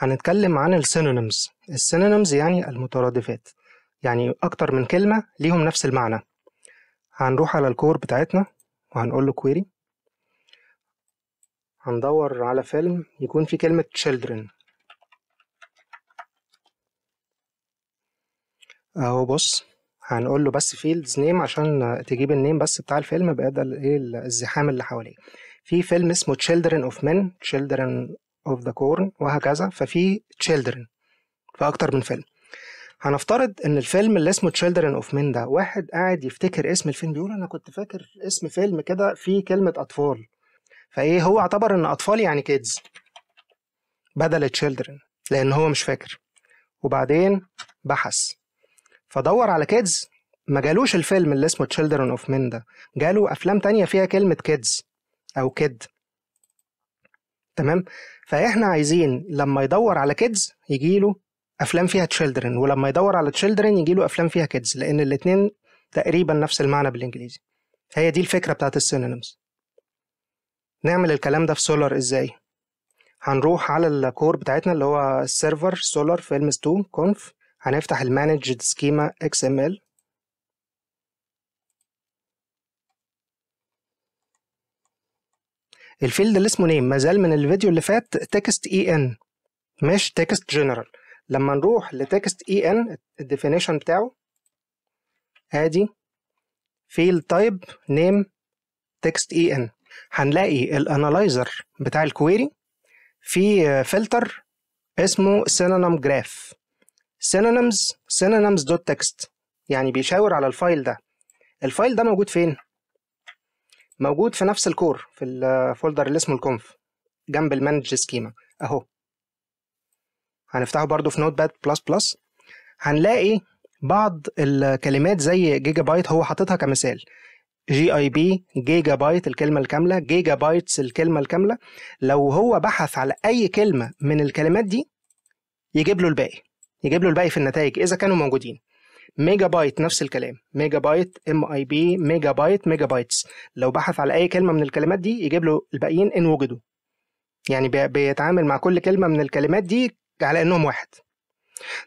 هنتكلم عن السينونيمز السينونيمز يعني المترادفات يعني أكتر من كلمة ليهم نفس المعنى هنروح على الكور بتاعتنا وهنقول له query هندور على فيلم يكون فيه كلمة children اهو بص هنقول له بس فيلدز نيم عشان تجيب النيم بس بتاع الفيلم بدل ايه الزحام اللي حواليه في فيلم اسمه Children of Men Children اوف ذا كورن وهكذا ففي تشيلدرن في اكتر من فيلم هنفترض ان الفيلم اللي اسمه تشيلدرن اوف مين ده واحد قاعد يفتكر اسم الفيلم بيقول انا كنت فاكر اسم فيلم كده فيه كلمه اطفال فايه هو اعتبر ان اطفال يعني كيدز بدل تشيلدرن لان هو مش فاكر وبعدين بحث فدور على كيدز ما جالوش الفيلم اللي اسمه تشيلدرن اوف مين ده جاله افلام تانية فيها كلمه كيدز او كيد تمام فاحنا عايزين لما يدور على كيدز يجي له افلام فيها تشيلدرن ولما يدور على تشيلدرن يجي له افلام فيها كيدز لان الاثنين تقريبا نفس المعنى بالانجليزي هي دي الفكره بتاعت السينونيمز نعمل الكلام ده في سولار ازاي هنروح على الكور بتاعتنا اللي هو السيرفر سولار فيلمز 2 كونف هنفتح المانجد سكيما اكس ام ال الفيلد اللي اسمه نيم مازال من الفيديو اللي فات تكست اي ان مش تكست جنرال لما نروح لتكست اي ان الديفينيشن بتاعه ادي فيلد تايب نيم تكست اي ان هنلاقي الانالايزر بتاع الكويري في فلتر اسمه سينونيم جراف synonyms تكست يعني بيشاور على الفايل ده الفايل ده موجود فين موجود في نفس الكور في الفولدر اللي اسمه الكونف جنب المانج سكيما اهو هنفتحه برضو في نوت باد بلس بلس هنلاقي بعض الكلمات زي جيجا بايت هو حاططها كمثال جي اي بي جيجا بايت الكلمة الكاملة جيجا بايتس الكلمة الكاملة لو هو بحث على أي كلمة من الكلمات دي يجيب له الباقي يجيب له الباقي في النتائج إذا كانوا موجودين ميجا بايت نفس الكلام ميجا بايت ام اي بي ميجا بايت ميجا بايتس لو بحث على اي كلمه من الكلمات دي يجيب له الباقيين ان وجدوا يعني بيتعامل مع كل كلمه من الكلمات دي على انهم واحد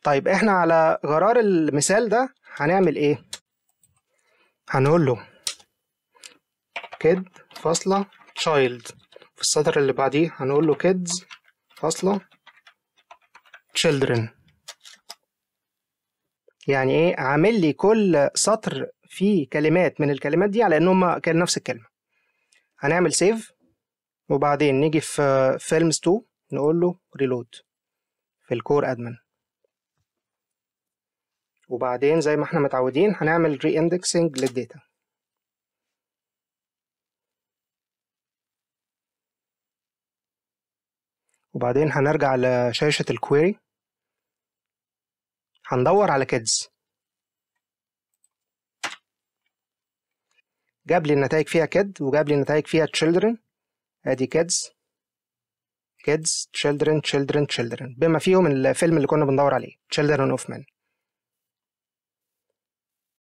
طيب احنا على غرار المثال ده هنعمل ايه هنقول له كيد فاصله تشايلد في السطر اللي بعديه هنقول له كيدز فاصله children يعني ايه عامل لي كل سطر فيه كلمات من الكلمات دي على انهم كان نفس الكلمه هنعمل سيف وبعدين نيجي في فيلمز 2 نقول له ريلود في الكور ادمن وبعدين زي ما احنا متعودين هنعمل ري اندكسنج للداتا وبعدين هنرجع لشاشة الكويري هندور على كيدز جاب لي النتائج فيها كيد وجاب لي النتائج فيها تشيلدرن ادي كيدز كيدز تشيلدرن تشيلدرن تشيلدرن بما فيهم الفيلم اللي كنا بندور عليه تشيلدرن اوف مان